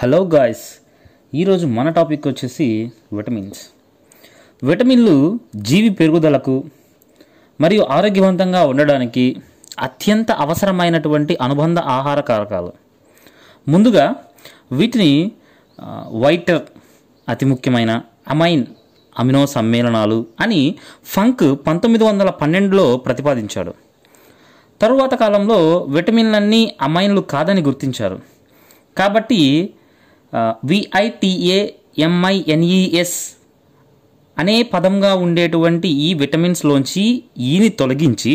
Hello guys ఈరోజు మన topic వచ్చేసి విటమిన్స్ విటమిన్లు జీవి పెరుగుదలకు మరియు ఆరోగ్యవంతంగా ఉండడానికి అత్యంత అవసరమైనటువంటి అనుబంధ ఆహార కారకాలు ముందుగా వీటిని వైటర్ అతి ముఖ్యమైన అమైన్ అమినో సమ్మేళనాలు అని ఫంక్ పంతొమ్మిది వందల పన్నెండులో ప్రతిపాదించాడు తరువాత కాలంలో విటమిన్లన్నీ అమైన్లు కాదని గుర్తించారు కాబట్టి విఐటిఏ ఎంఐఎన్ఈఎస్ e అనే పదంగా ఉండేటువంటి ఈ విటమిన్స్లోంచి ఈని తొలగించి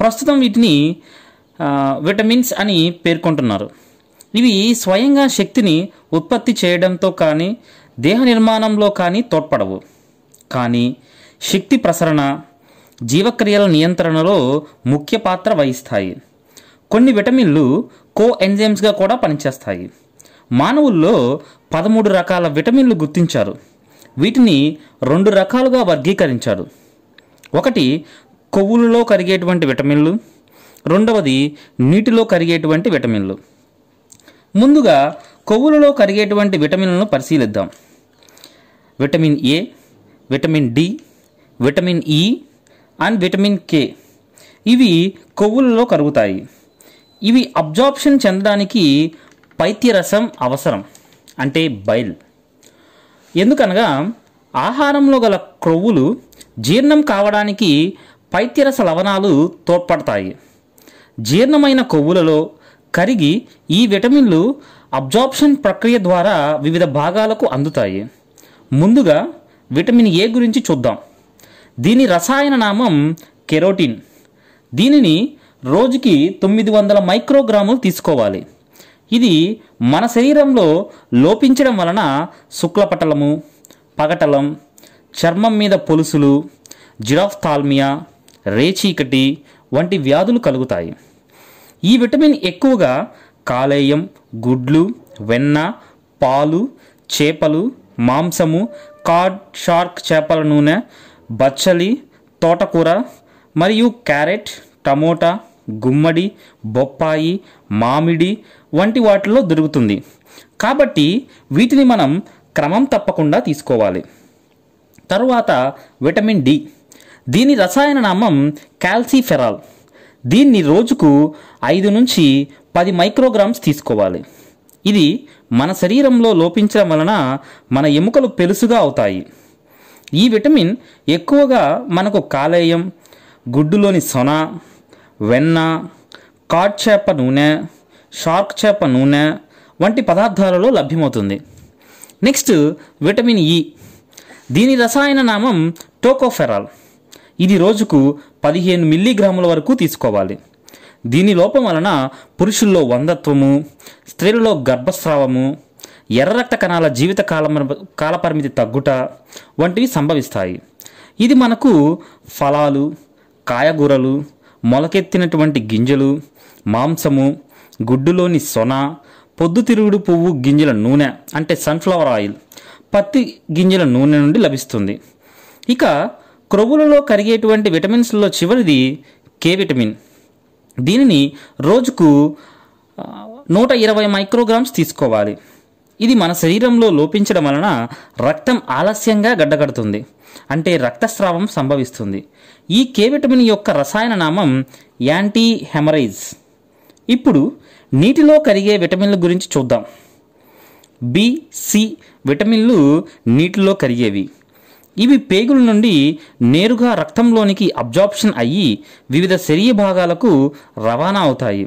ప్రస్తుతం వీటిని విటమిన్స్ అని పేర్కొంటున్నారు ఇవి స్వయంగా శక్తిని ఉత్పత్తి చేయడంతో కానీ దేహ నిర్మాణంలో కానీ తోడ్పడవు కానీ శక్తి ప్రసరణ జీవక్రియల నియంత్రణలో ముఖ్య పాత్ర వహిస్తాయి కొన్ని విటమిన్లు కో ఎంజైమ్స్గా కూడా పనిచేస్తాయి మానవుల్లో పదమూడు రకాల విటమిన్లు గుర్తించారు వీటిని రెండు రకాలుగా వర్గీకరించారు ఒకటి కొవ్వులలో కరిగేటువంటి విటమిన్లు రెండవది నీటిలో కరిగేటువంటి విటమిన్లు ముందుగా కొవ్వులలో కరిగేటువంటి విటమిన్లను పరిశీలిద్దాం vitamin A vitamin D vitamin E and vitamin K ఇవి కొవ్వులలో కరుగుతాయి ఇవి అబ్జార్ప్షన్ చెందడానికి పైత్యరసం అవసరం అంటే బైల్ ఎందుకనగా ఆహారంలో గల క్రొవ్వులు జీర్ణం కావడానికి పైత్యరస లవణాలు తోడ్పడతాయి జీర్ణమైన కొవ్వులలో కరిగి ఈ విటమిన్లు అబ్జార్ప్షన్ ప్రక్రియ ద్వారా వివిధ భాగాలకు అందుతాయి ముందుగా విటమిన్ ఏ గురించి చూద్దాం దీని రసాయన నామం కెరోటిన్ దీనిని రోజుకి తొమ్మిది వందల మైక్రోగ్రాములు తీసుకోవాలి ఇది మన శరీరంలో లోపించడం వలన శుక్లపటలము పగటలం చర్మం మీద పొలుసులు జిరాఫ్థాల్మియా రేచీకటి వంటి వ్యాధులు కలుగుతాయి ఈ విటమిన్ ఎక్కువగా కాలేయం గుడ్లు వెన్న పాలు చేపలు మాంసము కార్డ్ షార్క్ చేపల నూనె బచ్చలి తోటకూర మరియు క్యారెట్ టమోటా గుమ్మడి బొప్పాయి మామిడి వంటి వాటిల్లో దొరుకుతుంది కాబట్టి వీటిని మనం క్రమం తప్పకుండా తీసుకోవాలి తరువాత విటమిన్ డి దీని రసాయన నామం కాల్సిఫెరాల్ దీన్ని రోజుకు ఐదు నుంచి పది మైక్రోగ్రామ్స్ తీసుకోవాలి ఇది మన శరీరంలో లోపించడం వలన మన ఎముకలు పెలుసుగా అవుతాయి ఈ విటమిన్ ఎక్కువగా మనకు కాలేయం గుడ్డులోని సొన వెన్న కాట్ చేప నూనె షార్క్ చేప నూనె వంటి పదార్థాలలో లభ్యమవుతుంది నెక్స్ట్ విటమిన్ ఈ e. దీని రసాయన నామం టోకోఫెరాల్ ఇది రోజుకు పదిహేను మిల్లీగ్రాముల వరకు తీసుకోవాలి దీని లోపం వలన పురుషుల్లో వందత్వము స్త్రీలలో గర్భస్రావము ఎర్ర రక్త కణాల జీవిత కాల కాలపరిమితి తగ్గుట వంటివి సంభవిస్తాయి ఇది మనకు ఫలాలు కాయగూరలు మొలకెత్తినటువంటి గింజలు మాంసము గుడ్డులోని సొన పొద్దుతిరుగుడు పువ్వు గింజల నూనె అంటే సన్ఫ్లవర్ ఆయిల్ పత్తి గింజల నూనె నుండి లభిస్తుంది ఇక క్రొవ్వులలో కరిగేటువంటి విటమిన్స్లో చివరిది కే విటమిన్ దీనిని రోజుకు నూట ఇరవై మైక్రోగ్రామ్స్ తీసుకోవాలి ఇది మన శరీరంలో లోపించడం వలన రక్తం ఆలస్యంగా గడ్డకడుతుంది అంటే రక్తస్రావం సంభవిస్తుంది ఈ కే విటమిన్ యొక్క రసాయన నామం యాంటీ హెమరైజ్ ఇప్పుడు నీటిలో కరిగే విటమిన్ల గురించి చూద్దాం బి సి విటమిన్లు నీటిలో కరిగేవి ఇవి పేగుల నుండి నేరుగా రక్తంలోనికి అబ్జాప్షన్ అయ్యి వివిధ శరీర భాగాలకు రవాణా అవుతాయి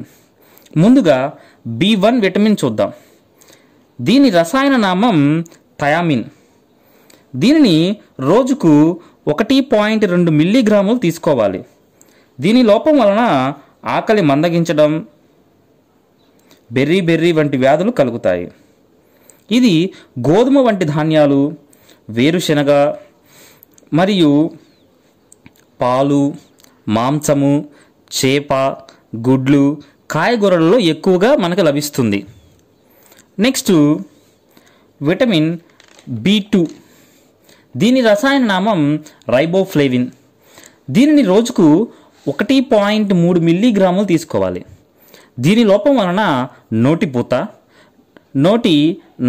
ముందుగా బి వన్ విటమిన్ చూద్దాం దీని రసాయన నామం థయామిన్ దీనిని రోజుకు ఒకటి పాయింట్ రెండు మిల్లీగ్రాములు తీసుకోవాలి దీని లోపం వలన ఆకలి మందగించడం బెర్రీ బెర్రీ వంటి వ్యాధులు కలుగుతాయి ఇది గోధుమ వంటి ధాన్యాలు వేరుశెనగ మరియు పాలు మాంసము చేప గుడ్లు కాయగూరలలో ఎక్కువగా మనకు లభిస్తుంది నెక్స్ట్ విటమిన్ బి టూ దీని రసాయన నామం రైబోఫ్లేవిన్ దీనిని రోజుకు ఒకటి పాయింట్ మూడు మిల్లీగ్రాములు తీసుకోవాలి దీని లోపం వలన నోటిపూత నోటి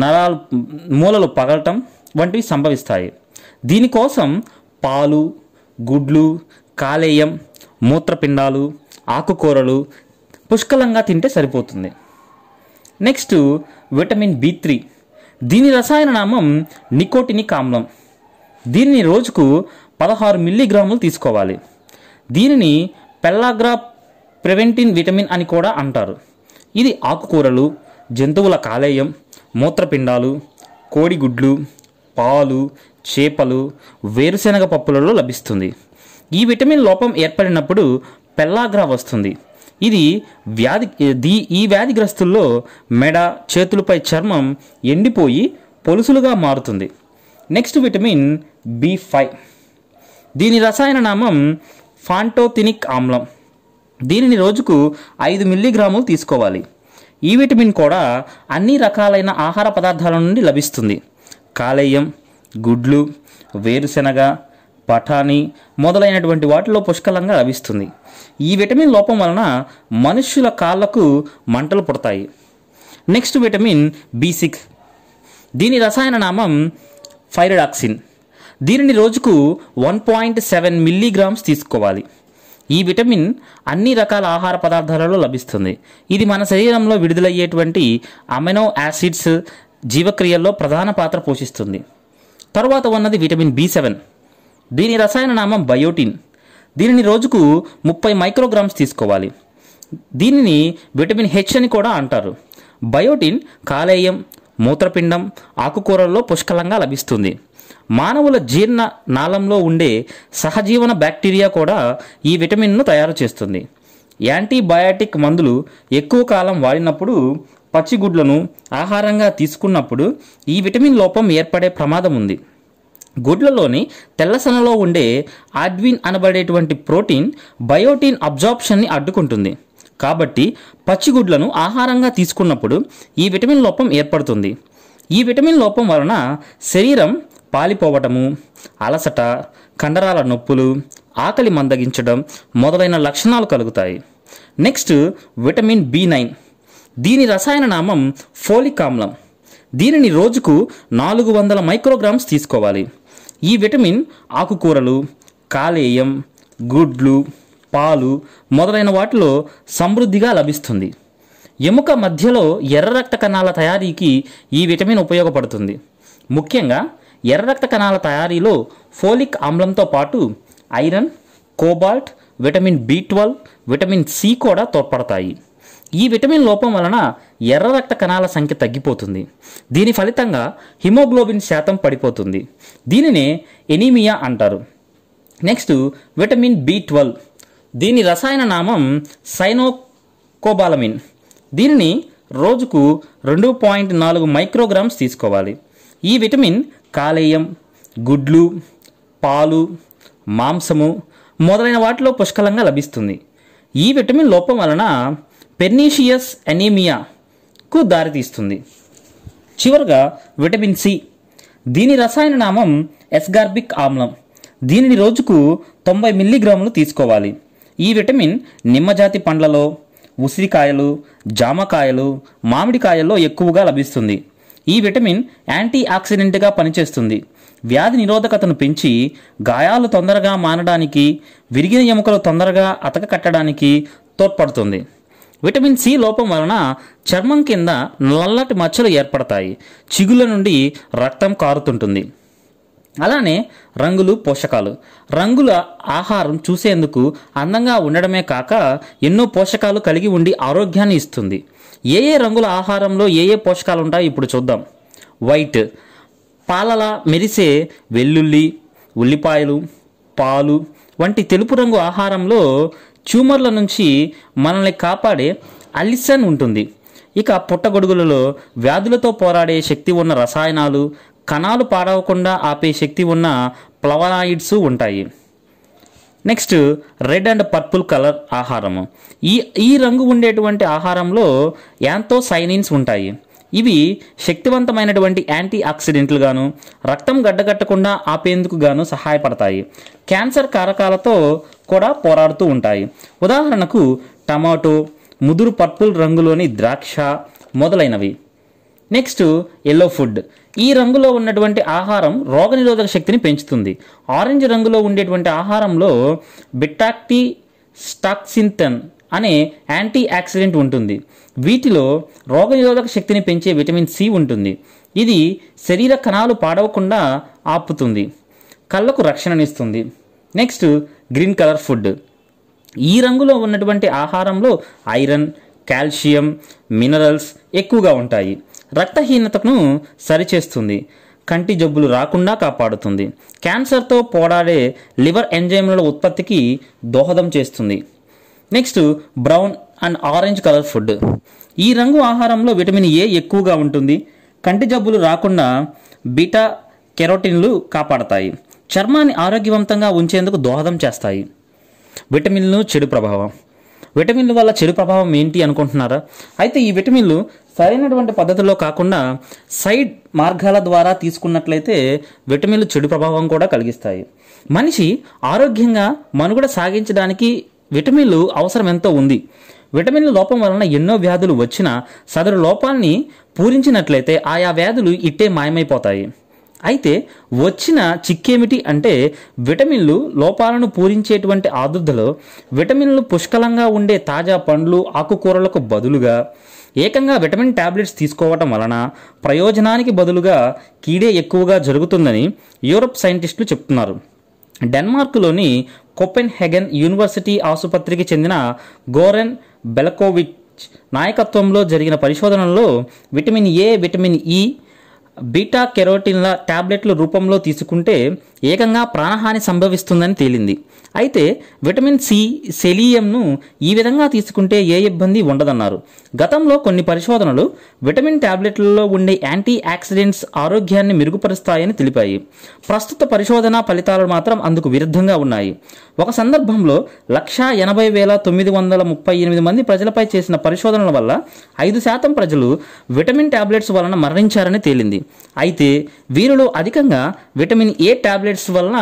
నరాలు మూలలు పగలటం వంటివి సంభవిస్తాయి దీనికోసం పాలు గుడ్లు కాలేయం మూత్రపిండాలు ఆకుకూరలు పుష్కలంగా తింటే సరిపోతుంది నెక్స్ట్ విటమిన్ బి త్రీ దీని రసాయన నామం నికోటినిక్ ఆమ్లం దీనిని రోజుకు పదహారు మిల్లీగ్రాములు తీసుకోవాలి దీనిని పెల్లాగ్రా ప్రివెంటిన్ విటమిన్ అని కూడా అంటారు ఇది ఆకుకూరలు జంతువుల కాలేయం మూత్రపిండాలు కోడిగుడ్లు పాలు చేపలు వేరుశెనగ పప్పులలో లభిస్తుంది ఈ విటమిన్ లోపం ఏర్పడినప్పుడు పెల్లాగ్రా వస్తుంది ఇది వ్యాధి దీ ఈ వ్యాధిగ్రస్తుల్లో మెడ చేతులపై చర్మం ఎండిపోయి పొలుసులుగా మారుతుంది నెక్స్ట్ విటమిన్ బి ఫైవ్ దీని రసాయన నామం ఫాంటోతినిక్ ఆమ్లం దీనిని రోజుకు ఐదు మిల్లీగ్రాములు తీసుకోవాలి ఈ విటమిన్ కూడా అన్ని రకాలైన ఆహార పదార్థాల నుండి లభిస్తుంది కాలేయం గుడ్లు వేరుశెనగ బఠానీ మొదలైనటువంటి వాటిలో పుష్కలంగా లభిస్తుంది ఈ విటమిన్ లోపం వలన మనుష్యుల కాళ్ళకు మంటలు పుడతాయి నెక్స్ట్ విటమిన్ బీ దీని రసాయన నామం ఫైరడాక్సిన్ దీనిని రోజుకు వన్ పాయింట్ సెవెన్ మిల్లీగ్రామ్స్ తీసుకోవాలి ఈ విటమిన్ అన్ని రకాల ఆహార పదార్థాలలో లభిస్తుంది ఇది మన శరీరంలో విడుదలయ్యేటువంటి అమెనో యాసిడ్స్ జీవక్రియల్లో ప్రధాన పాత్ర పోషిస్తుంది తరువాత ఉన్నది విటమిన్ బి సెవెన్ దీని రసాయన నామం బయోటిన్ దీనిని రోజుకు ముప్పై మైక్రోగ్రామ్స్ తీసుకోవాలి దీనిని విటమిన్ హెచ్ అని కూడా అంటారు బయోటిన్ కాలేయం మూత్రపిండం ఆకుకూరల్లో పుష్కలంగా లభిస్తుంది మానవుల జీర్ణ నాళంలో ఉండే సహజీవన బ్యాక్టీరియా కూడా ఈ విటమిన్ను తయారు చేస్తుంది యాంటీబయాటిక్ మందులు ఎక్కువ కాలం వాడినప్పుడు పచ్చిగుడ్లను ఆహారంగా తీసుకున్నప్పుడు ఈ విటమిన్ లోపం ఏర్పడే ప్రమాదం ఉంది గుడ్లలోని తెల్లసనలో ఉండే ఆడ్విన్ అనబడేటువంటి ప్రోటీన్ బయోటిన్ అబ్జార్ప్షన్ని అడ్డుకుంటుంది కాబట్టి పచ్చిగుడ్లను ఆహారంగా తీసుకున్నప్పుడు ఈ విటమిన్ లోపం ఏర్పడుతుంది ఈ విటమిన్ లోపం వలన శరీరం పాలిపోవటము అలసట కండరాల నొప్పులు ఆకలి మందగించడం మొదలైన లక్షణాలు కలుగుతాయి నెక్స్ట్ విటమిన్ బి నైన్ దీని రసాయన నామం ఫోలిక్ ఆమ్లం దీనిని రోజుకు నాలుగు వందల మైక్రోగ్రామ్స్ తీసుకోవాలి ఈ విటమిన్ ఆకుకూరలు కాలేయం గుడ్లు పాలు మొదలైన వాటిలో సమృద్ధిగా లభిస్తుంది ఎముక మధ్యలో ఎర్ర రక్త కణాల తయారీకి ఈ విటమిన్ ఉపయోగపడుతుంది ముఖ్యంగా ఎర్ర రక్త కణాల తయారీలో ఫోలిక్ ఆమ్లంతో పాటు iron cobalt vitamin B twelve vitamin C కూడా తోడ్పడతాయి ఈ విటమిన్ లోపం వలన ఎర్ర రక్త కణాల సంఖ్య తగ్గిపోతుంది దీని ఫలితంగా హిమోగ్లోబిన్ శాతం పడిపోతుంది దీనినే ఎనీమియా అంటారు నెక్స్ట్ విటమిన్ బి ట్వెల్వ్ దీని రసాయన నామం సైనోకోబాలమిన్ దీనిని రోజుకు రెండు పాయింట్ నాలుగు మైక్రోగ్రామ్స్ తీసుకోవాలి ఈ విటమిన్ కాలేయం గుడ్లు పాలు మాంసము మొదలైన వాటిలో పుష్కలంగా లభిస్తుంది ఈ విటమిన్ లోపం వలన పెర్నీషియస్ అనీమియాకు దారితీస్తుంది చివరగా విటమిన్ సి దీని రసాయన నామం ఎస్గార్బిక్ ఆమ్లం దీనిని రోజుకు తొంభై మిల్లీగ్రాములు తీసుకోవాలి ఈ విటమిన్ నిమ్మజాతి పండ్లలో ఉసిరికాయలు జామకాయలు మామిడికాయల్లో ఎక్కువగా లభిస్తుంది ఈ విటమిన్ యాంటీ ఆక్సిడెంట్గా పనిచేస్తుంది వ్యాధి నిరోధకతను పెంచి గాయాలు తొందరగా మానడానికి విరిగిన ఎముకలు తొందరగా అతక కట్టడానికి తోడ్పడుతుంది విటమిన్ సి లోపం వలన చర్మం కింద నల్లటి మచ్చలు ఏర్పడతాయి చిగుళ్ళ నుండి రక్తం కారుతుంటుంది అలానే రంగులు పోషకాలు రంగుల ఆహారం చూసేందుకు అందంగా ఉండడమే కాక ఎన్నో పోషకాలు కలిగి ఉండి ఆరోగ్యాన్ని ఇస్తుంది ఏ ఏ రంగుల ఆహారంలో ఏ ఏ పోషకాలు ఉంటాయో ఇప్పుడు చూద్దాం వైట్ పాలల మెరిసే వెల్లుల్లి ఉల్లిపాయలు పాలు వంటి తెలుపు రంగు ఆహారంలో ట్యూమర్ల నుంచి మనల్ని కాపాడే అలిసన్ ఉంటుంది ఇక పుట్టగొడుగులలో వ్యాధులతో పోరాడే శక్తి ఉన్న రసాయనాలు కణాలు పాడవకుండా ఆపే శక్తి ఉన్న ప్లవనాయిడ్స్ ఉంటాయి next red and purple colour ఆహారము ఈ ఈ రంగు ఉండేటువంటి ఆహారంలో యాంతో సైనిన్స్ ఉంటాయి ఇవి శక్తివంతమైనటువంటి యాంటీ ఆక్సిడెంట్లు గాను రక్తం గడ్డగట్టకుండా ఆపేందుకు గాను సహాయపడతాయి క్యాన్సర్ కారకాలతో కూడా పోరాడుతూ ఉంటాయి ఉదాహరణకు టమాటో ముదురు పర్పుల్ రంగులోని ద్రాక్ష మొదలైనవి నెక్స్ట్ ఎల్లో ఫుడ్ ఈ రంగులో ఉన్నటువంటి ఆహారం రోగనిరోధక శక్తిని పెంచుతుంది ఆరెంజ్ రంగులో ఉండేటువంటి ఆహారంలో బిటాక్టీ స్టాక్సింతన్ అనే యాంటీ యాక్సిడెంట్ ఉంటుంది వీటిలో రోగనిరోధక శక్తిని పెంచే విటమిన్ సి ఉంటుంది ఇది శరీర కణాలు పాడవకుండా ఆపుతుంది కళ్ళకు రక్షణనిస్తుంది నెక్స్ట్ గ్రీన్ కలర్ ఫుడ్ ఈ రంగులో ఉన్నటువంటి ఆహారంలో ఐరన్ కాల్షియం మినరల్స్ ఎక్కువగా ఉంటాయి రక్తహీనతను సరిచేస్తుంది కంటి జబ్బులు రాకుండా కాపాడుతుంది క్యాన్సర్తో పోరాడే లివర్ ఎంజైమ్ల ఉత్పత్తికి దోహదం చేస్తుంది next brown and orange colour food ఈ రంగు ఆహారంలో విటమిన్ ఏ ఎక్కువగా ఉంటుంది కంటి జబ్బులు రాకుండా బీటా కెరోటిన్లు కాపాడతాయి చర్మాన్ని ఆరోగ్యవంతంగా ఉంచేందుకు దోహదం చేస్తాయి విటమిన్లు చెడు ప్రభావం విటమిన్ల వల్ల చెడు ప్రభావం ఏంటి అనుకుంటున్నారా అయితే ఈ విటమిన్లు సరైనటువంటి పద్ధతిలో కాకుండా సైడ్ మార్గాల ద్వారా తీసుకున్నట్లయితే విటమిన్లు చెడు ప్రభావం కూడా కలిగిస్తాయి మనిషి ఆరోగ్యంగా మనుగడ సాగించడానికి విటమిన్లు అవసరం ఎంతో ఉంది విటమిన్ల లోపం వలన ఎన్నో వ్యాధులు వచ్చినా సదరు లోపాన్ని పూరించినట్లయితే ఆయా వ్యాధులు ఇట్టే మాయమైపోతాయి అయితే వచ్చిన చిక్కేమిటి అంటే విటమిన్లు లోపాలను పూరించేటువంటి ఆదుర్దలో విటమిన్లు పుష్కలంగా ఉండే తాజా పండ్లు ఆకుకూరలకు బదులుగా ఏకంగా విటమిన్ ట్యాబ్లెట్స్ తీసుకోవటం వలన ప్రయోజనానికి బదులుగా కీడే ఎక్కువగా జరుగుతుందని యూరప్ సైంటిస్టులు చెప్తున్నారు డెన్మార్క్లోని కోపెన్ హెగన్ యూనివర్సిటీ ఆసుపత్రికి చెందిన గోరెన్ బెలకోవిచ్ నాయకత్వంలో జరిగిన పరిశోధనలో vitamin A vitamin E beta కెరోటిన్ల టాబ్లెట్ల రూపంలో తీసుకుంటే ఏకంగా ప్రాణహాని సంభవిస్తుందని తేలింది అయితే విటమిన్ సి సెలియంను ఈ విధంగా తీసుకుంటే ఏ ఇబ్బంది ఉండదన్నారు గతంలో కొన్ని పరిశోధనలు విటమిన్ ట్యాబ్లెట్లలో ఉండే యాంటీ యాక్సిడెంట్స్ ఆరోగ్యాన్ని మెరుగుపరుస్తాయని తెలిపాయి ప్రస్తుత పరిశోధన ఫలితాలు మాత్రం అందుకు విరుద్ధంగా ఉన్నాయి ఒక సందర్భంలో లక్షా ఎనభై వేల తొమ్మిది వందల ముప్పై ఎనిమిది మంది ప్రజలపై చేసిన పరిశోధనల వల్ల ఐదు శాతం ప్రజలు విటమిన్ ట్యాబ్లెట్స్ వలన మరణించారని తేలింది అయితే వీరిలో అధికంగా విటమిన్ ఏ ట్యాబ్లెట్ టాబ్లెట్స్ వలన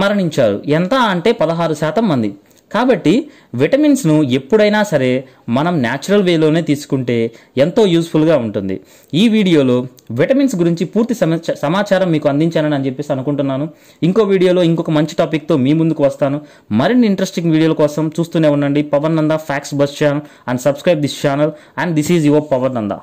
మరణించారు ఎంత అంటే పదహారు శాతం మంది కాబట్టి విటమిన్స్ను ఎప్పుడైనా సరే మనం న్యాచురల్ వేలోనే తీసుకుంటే ఎంతో యూస్ఫుల్గా ఉంటుంది ఈ వీడియోలో విటమిన్స్ గురించి పూర్తి సమాచారం మీకు అందించానని అని చెప్పేసి అనుకుంటున్నాను ఇంకో వీడియోలో ఇంకొక మంచి టాపిక్తో మీ ముందుకు వస్తాను మరిన్ని ఇంట్రెస్టింగ్ వీడియోల కోసం చూస్తూనే ఉండండి Pavan Nanda facts bus channel and subscribe this channel and this is your Pavan Nanda